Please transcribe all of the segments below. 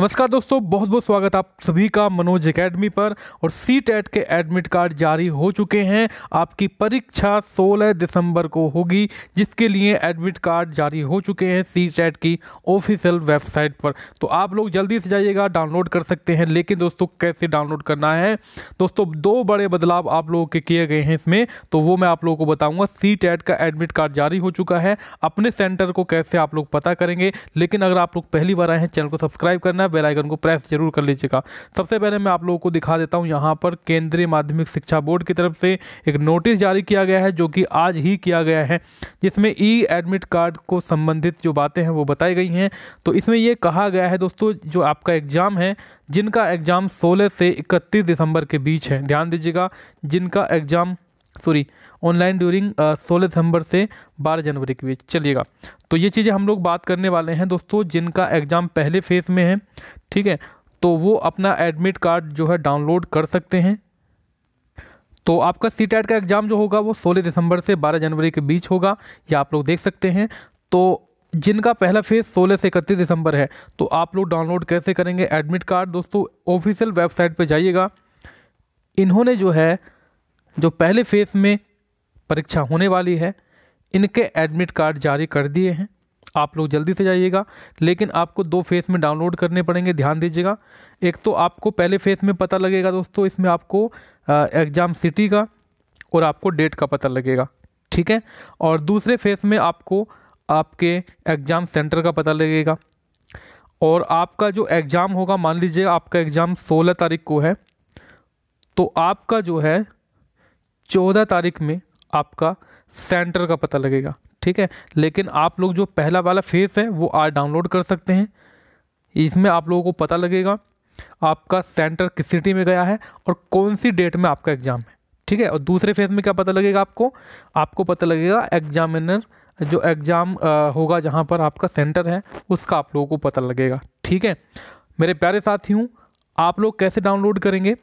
नमस्कार दोस्तों बहुत बहुत स्वागत आप सभी का मनोज एकेडमी पर और सी टेट e के एडमिट कार्ड जारी हो चुके हैं आपकी परीक्षा 16 दिसंबर को होगी जिसके लिए एडमिट कार्ड जारी हो चुके हैं सी टेट e की ऑफिशियल वेबसाइट पर तो आप लोग जल्दी से जाइएगा डाउनलोड कर सकते हैं लेकिन दोस्तों कैसे डाउनलोड करना है दोस्तों दो बड़े बदलाव आप लोगों के किए गए हैं इसमें तो वो मैं आप लोगों को बताऊँगा सी टेट e का एडमिट कार्ड जारी हो चुका है अपने सेंटर को कैसे आप लोग पता करेंगे लेकिन अगर आप लोग पहली बार आए हैं चैनल को सब्सक्राइब करना है बेल आइकन को प्रेस जरूर कर लीजिएगा सबसे पहले मैं आप लोगों को दिखा देता हूँ यहाँ पर केंद्रीय माध्यमिक शिक्षा बोर्ड की तरफ से एक नोटिस जारी किया गया है जो कि आज ही किया गया है जिसमें ई एडमिट कार्ड को संबंधित जो बातें हैं वो बताई गई हैं तो इसमें ये कहा गया है दोस्तों जो आपका एग्ज़ाम है जिनका एग्ज़ाम सोलह से इकतीस दिसंबर के बीच है ध्यान दीजिएगा जिनका एग्ज़ाम सॉरी ऑनलाइन ड्यूरिंग सोलह दिसंबर से बारह जनवरी के बीच चलिएगा तो ये चीज़ें हम लोग बात करने वाले हैं दोस्तों जिनका एग्ज़ाम पहले फेज़ में है ठीक है तो वो अपना एडमिट कार्ड जो है डाउनलोड कर सकते हैं तो आपका सी का एग्ज़ाम जो होगा वो सोलह दिसंबर से बारह जनवरी के बीच होगा ये आप लोग देख सकते हैं तो जिनका पहला फेज़ 16 से इकतीस दिसंबर है तो आप लोग डाउनलोड कैसे करेंगे एडमिट कार्ड दोस्तों ऑफिशियल वेबसाइट पर जाइएगा इन्होंने जो है जो पहले फेज़ में परीक्षा होने वाली है इनके एडमिट कार्ड जारी कर दिए हैं आप लोग जल्दी से जाइएगा लेकिन आपको दो फेज़ में डाउनलोड करने पड़ेंगे ध्यान दीजिएगा एक तो आपको पहले फेज़ में पता लगेगा दोस्तों इसमें आपको एग्ज़ाम सिटी का और आपको डेट का पता लगेगा ठीक है और दूसरे फेज़ में आपको आपके एग्ज़ाम सेंटर का पता लगेगा और आपका जो एग्ज़ाम होगा मान लीजिए आपका एग्ज़ाम सोलह तारीख को है तो आपका जो है चौदह तारीख में आपका सेंटर का पता लगेगा ठीक है लेकिन आप लोग जो पहला वाला फेस है वो आज डाउनलोड कर सकते हैं इसमें आप लोगों को पता लगेगा आपका सेंटर किस सिटी में गया है और कौन सी डेट में आपका एग्ज़ाम है ठीक है और दूसरे फेज़ में क्या पता लगेगा आपको आपको पता लगेगा एग्जामिनर जो एग्ज़ाम होगा जहाँ पर आपका सेंटर है उसका आप लोगों को पता लगेगा ठीक है मेरे प्यारे साथियों आप लोग कैसे डाउनलोड करेंगे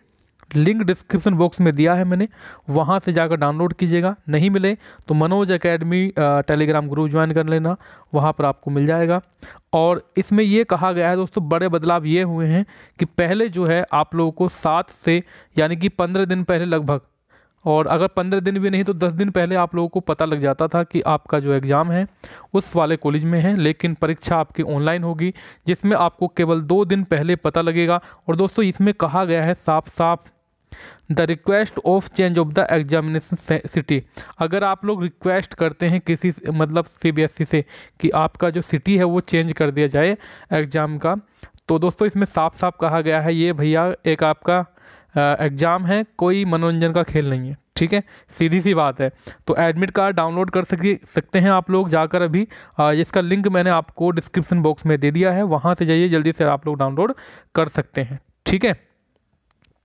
लिंक डिस्क्रिप्शन बॉक्स में दिया है मैंने वहाँ से जाकर डाउनलोड कीजिएगा नहीं मिले तो Manoj academy Telegram group join कर लेना वहाँ पर आपको मिल जाएगा और इसमें ये कहा गया है दोस्तों बड़े बदलाव ये हुए हैं कि पहले जो है आप लोगों को सात से यानी कि पंद्रह दिन पहले लगभग और अगर पंद्रह दिन भी नहीं तो दस दिन पहले आप लोगों को पता लग जाता था कि आपका जो एग्ज़ाम है उस वाले कॉलेज में है लेकिन परीक्षा आपकी ऑनलाइन होगी जिसमें आपको केवल दो दिन पहले पता लगेगा और दोस्तों इसमें कहा गया है साफ साफ the request of change of the examination city अगर आप लोग रिक्वेस्ट करते हैं किसी मतलब सीबीएसई से कि आपका जो सिटी है वो चेंज कर दिया जाए एग्ज़ाम का तो दोस्तों इसमें साफ साफ कहा गया है ये भैया एक आपका एग्ज़ाम है कोई मनोरंजन का खेल नहीं है ठीक है सीधी सी बात है तो एडमिट कार्ड डाउनलोड कर सके सकते हैं आप लोग जाकर अभी इसका लिंक मैंने आपको डिस्क्रिप्शन बॉक्स में दे दिया है वहाँ से जाइए जल्दी से आप लोग डाउनलोड कर सकते हैं ठीक है